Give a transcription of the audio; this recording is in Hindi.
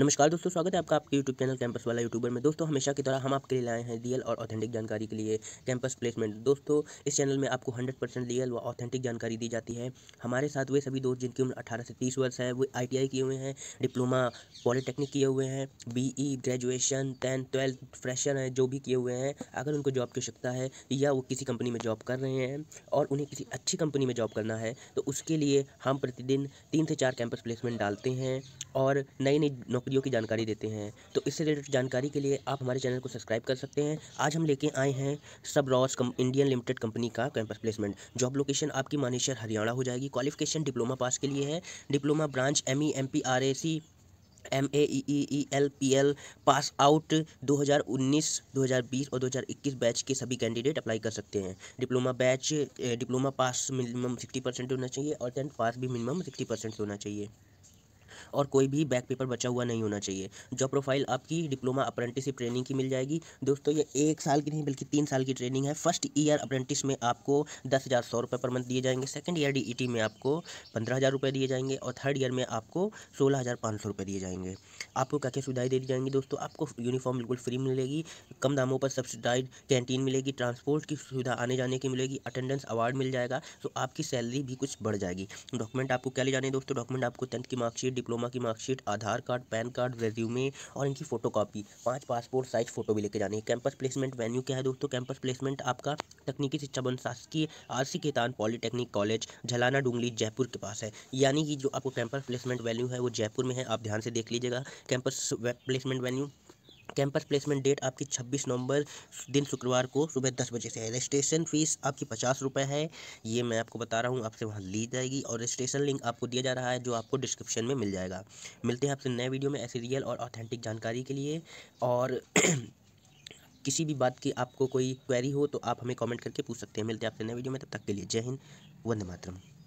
नमस्कार दोस्तों स्वागत है आपका आपके यूट्यूब चैनल कैंपस वाला यूट्यूबर में दोस्तों हमेशा की तरह हम आपके लिए लाए हैं रियल और ऑथेंटिक जानकारी के लिए कैंपस प्लेसमेंट दोस्तों इस चैनल में आपको 100 परसेंट रियल व ऑथेंटिक जानकारी दी जाती है हमारे साथ वे सभी दोस्त जिनकी उम्र अठारह से तीस वर्ष है वो आई किए हुए हैं डिप्लोमा पॉलीटेक्निक किए हुए हैं B graduation tenth twelfth fresher हैं जो भी किए हुए हैं अगर उनको जॉब की आवश्यकता है या वो किसी कंपनी में जॉब कर रहे हैं और उन्हें किसी अच्छी कंपनी में जॉब करना है तो उसके लिए हम प्रतिदिन तीन से चार कैंपस प्लेसमेंट डालते हैं और नई नई नौकरी वीडियो की जानकारी देते हैं तो इससे रिलेटेड जानकारी के लिए आप हमारे चैनल को सब्सक्राइब कर सकते हैं आज हम लेके आए हैं सब रॉस इंडियन लिमिटेड कंपनी का कैंपस प्लेसमेंट जॉब लोकेशन आपकी मानेश्वर हरियाणा हो जाएगी क्वालिफिकेशन डिप्लोमा पास के लिए है diploma branch M E M P R A C M A E E L P L pass out 2019, 2020 और 2021 बैच के सभी कैंडिडेट अप्लाई कर सकते हैं diploma batch diploma pass minimum 60 percent होना चाहिए और टेंथ पास भी मिनिमम 60 परसेंट होना चाहिए और कोई भी बैक पेपर बचा हुआ नहीं होना चाहिए जॉब प्रोफाइल आपकी डिप्लोमा अप्रेंटिस ट्रेनिंग की मिल जाएगी दोस्तों ये एक साल की नहीं बल्कि तीन साल की ट्रेनिंग है फर्स्ट ईयर अप्रेंटिस में आपको दस हज़ार सौ रुपये पर मंथ दिए जाएंगे सेकेंड ईयर डी में आपको पंद्रह हज़ार रुपये दिए जाएंगे और थर्ड ईयर में आपको सोलह हज़ार पाँच सौ रुपये दिए जाएंगे आपको क्या क्या सुविधाएँ दे दी जाएंगी दोस्तों आपको यूनिफॉर्म बिल्कुल फ्री मिलेगी कम दामों पर सब्सिडाइड कैंटीन मिलेगी ट्रांसपोर्ट की सुविधा आने जाने की मिलेगी अटेंडेंस अवार्ड मिल जाएगा तो आपकी सैलरी भी कुछ बढ़ जाएगी डॉक्यूमेंट आपको क्या ले जाने दोस्तों डॉक्यूमेंट आपको टेंथ की मार्कशीट डिप्लोमा की marksheet Aadhaar card pan card resume और इनकी फोटो कॉपी पाँच पासपोर्ट साइज फ़ोटो भी लेके जानी है कैंपस प्लेसमेंट वेन्यू क्या है दोस्तों कैंपस प्लेसमेंट आपका तकनीकी शिक्षा बन शासकीय R C Khaitan polytechnic college Jhalana Doongri Jaipur के पास है यानी कि जो आपको कैंपस प्लेसमेंट वैल्यू है वो जयपुर में है आप ध्यान से देख लीजिएगा campus placement value campus placement date आपकी 26 नवंबर दिन शुक्रवार को सुबह दस बजे से है रजिस्ट्रेशन फीस आपकी पचास रुपये है ये मैं आपको बता रहा हूँ आपसे वहाँ ली जाएगी और रजिस्ट्रेशन लिंक आपको दिया जा रहा है जो आपको डिस्क्रिप्शन में मिल जाएगा मिलते हैं आपसे नए वीडियो में ऐसी रियल और ऑथेंटिक जानकारी के लिए और किसी भी बात की आपको कोई क्वेरी हो तो आप हमें कॉमेंट करके पूछ सकते हैं मिलते हैं आपसे नए वीडियो में तब तक के लिए जय हिंद वंदे मातरम